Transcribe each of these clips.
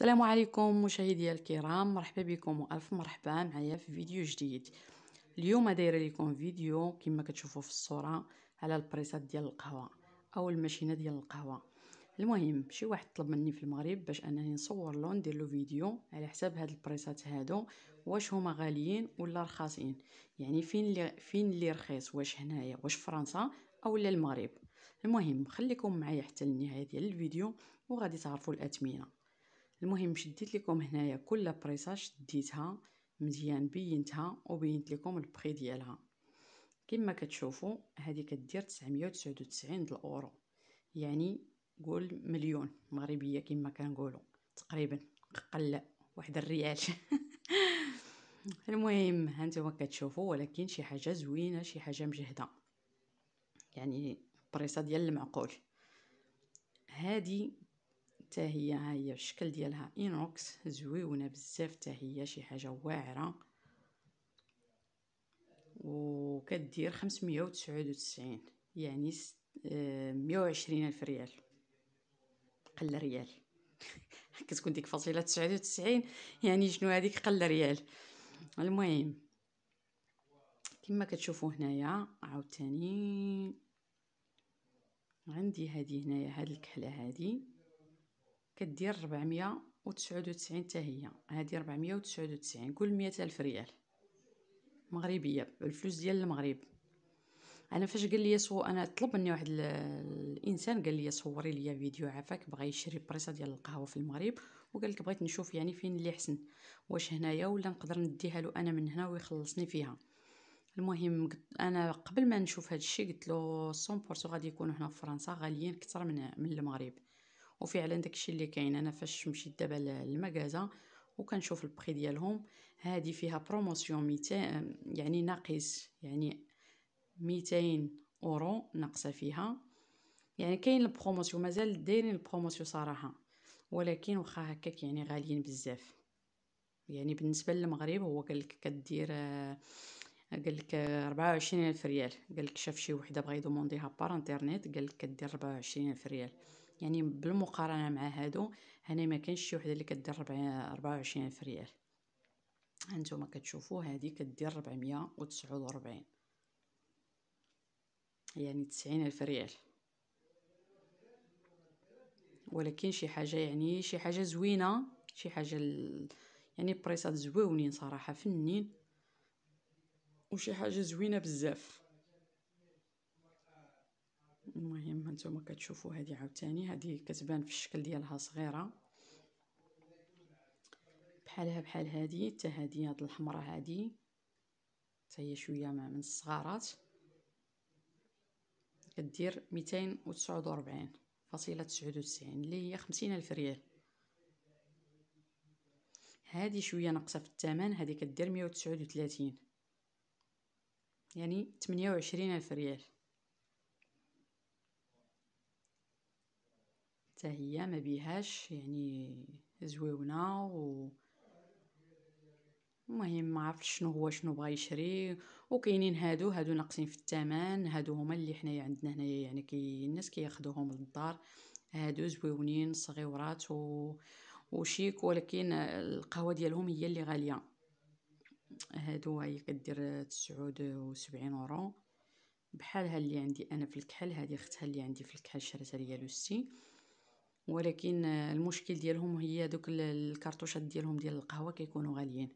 السلام عليكم مشاهدي الكرام مرحبا بكم والف مرحبا معايا في فيديو جديد اليوم دايره لكم فيديو كما كتشوفوا في الصوره على البريسات ديال القهوه او الماشينه ديال القهوه المهم شي واحد طلب مني في المغرب باش انني نصور له ندير له فيديو على حساب هاد البريسات هادو واش هما غاليين ولا رخاصين يعني فين اللي فين اللي رخيص واش هنايا واش فرنسا اولا المغرب المهم خليكم معايا حتى النهايه ديال الفيديو وغادي تعرفوا الاثمنه المهم شديت لكم هنايا كل بريصه شديتها مزيان بينتها وبينت لكم البخي ديالها كما كتشوفوا هذه كدير 999 الاورو يعني قول مليون مغربيه كما كنقولوا تقريبا قل واحد الريال المهم هانتوما كتشوفوا ولكن شي حاجه زوينه شي حاجه مجهده يعني بريصه ديال المعقول هادي حتى هي ها هي الشكل ديالها اينوكس زويونه بزاف حتى هي شي حاجه واعره وكدير 599 يعني آه، مية وعشرين الف ريال قل ريال كتكون ديك فاصله تسعود يعني شنو هذيك قل ريال المهم كما كتشوفوا هنايا عاوتاني عندي هذه هنايا هاد الكحله هذه كدير ربعميه وتسعين حتى هي هادي ربعميه كل وتسعين ألف ريال مغربيه بالفلوس ديال المغرب انا فاش قال لي صو انا طلب مني واحد الانسان قال لي صوري ليا فيديو عافاك بغى يشري بريصه ديال القهوه في المغرب وقال لك بغيت نشوف يعني فين اللي حسن واش هنايا ولا نقدر نديها له انا من هنا ويخلصني فيها المهم انا قبل ما نشوف هذا الشيء قلت له 100% غادي يكونوا هنا في فرنسا غاليين اكثر من من المغرب وفعلا داكشي اللي كاين انا فاش مشيت دابا للمكازا وكنشوف البري ديالهم هذه فيها بروموسيون 200 يعني ناقص يعني 200 اورو ناقصه فيها يعني كاين البروموسيون مازال دايرين البروموسيون صراحه ولكن واخا هكاك يعني غاليين بزاف يعني بالنسبه للمغرب هو قال لك كدير آه، قال لك 24000 ريال قال لك شاف شي وحده بغا يدومونديها بار انترنيت قال لك كدير 24000 ريال يعني بالمقارنه مع هادو هنا ما كانش شي وحده اللي كدير 24 الف ريال هانتوما كتشوفوا هذه كدير 449 يعني 90 الف ريال ولكن شي حاجه يعني شي حاجه زوينه شي حاجه ال... يعني بريسات زويونين صراحه فنين وشي حاجه زوينه بزاف المهم هانتوما كتشوفوا هذه عاوتاني هذه كتبان في الشكل ديالها صغيره بحالها بحال هذه حتى هذه هاد الحمراء هذه حتى هي شويه مع من الصغارات كدير 249 فاصله 99 اللي هي 50 الف ريال هذه شويه ناقصه في الثمن هذه كدير 139 يعني 28 الف ريال حتى هي ما بيهاش يعني زويونه و المهم ما عرفت شنو هو شنو بغا يشري وكاينين هادو هادو ناقصين في الثمن هادو هما اللي حنايا عندنا هنايا يعني كي الناس كياخذوهم للدار هادو زويونين صغيورات و... وشيك ولكن القهوه ديالهم هي اللي غاليه هادو هي كدير 79 اورو بحال ها اللي عندي انا في الكحل هذه اختها اللي عندي في الكحل شراتها ليا لوستي ولكن المشكل ديالهم هي دوك الكارطوشات ديالهم ديال القهوه كيكونوا غاليين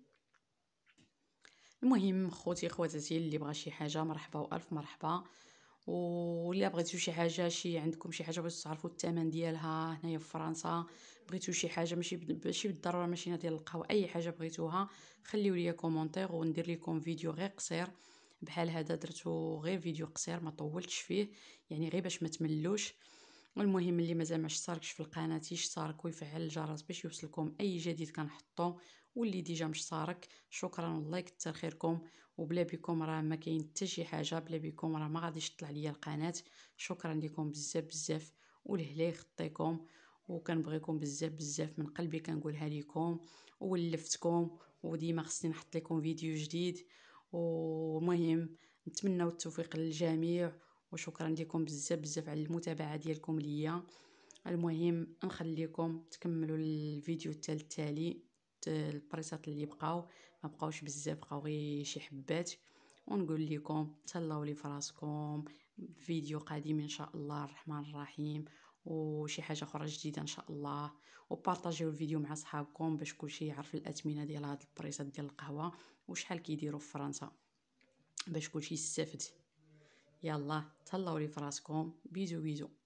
المهم خوتي خواتاتي اللي بغى شي حاجه مرحبا والف مرحبا ولا بغيتو شي حاجه شي عندكم شي حاجه باش تعرفوا الثمن ديالها هنايا في فرنسا بغيتو شي حاجه ماشي ماشي بالضروره ماشي ديال القهوه اي حاجه بغيتوها خليو ليا كومونتير وندير لكم فيديو غير قصير بحال هذا درتو غير فيديو قصير ما طولتش فيه يعني غير باش ما تملوش المهم اللي مازال ما اشتركش في القناه يشترك ويفعل الجرس باش يوصلكم اي جديد كنحطو واللي ديجا مشترك شكرا والله كتر خيركم وبلا بكم راه ما كاين حتى شي حاجه بلا بكم راه ما غاديش تطلع ليا القناه شكرا لكم بزاف بزاف والهلا يخطيكم وكنبغيكم بزاف بزاف من قلبي كنقولها لكم ولفتكم وديما خصني نحط لكم فيديو جديد ومهم نتمنى التوفيق للجميع وشكرا لكم بزاف بزاف على المتابعه ديالكم ليا المهم نخليكم تكملوا الفيديو تاع التالي البريسات اللي بقاو ما بقاوش بزاف بقاو غير شي حبات ونقول لكم تهلاو لي فراسكم فيديو قادم ان شاء الله الرحمن الرحيم وشي حاجه اخرى جديده ان شاء الله وبارطاجيو الفيديو مع صحابكم باش كلشي يعرف الاثمنه ديال هاد البريسات ديال القهوه وشحال كيديروا في فرنسا باش كلشي يستافد يلا تهلاو لي فراسكم بيزو بيزو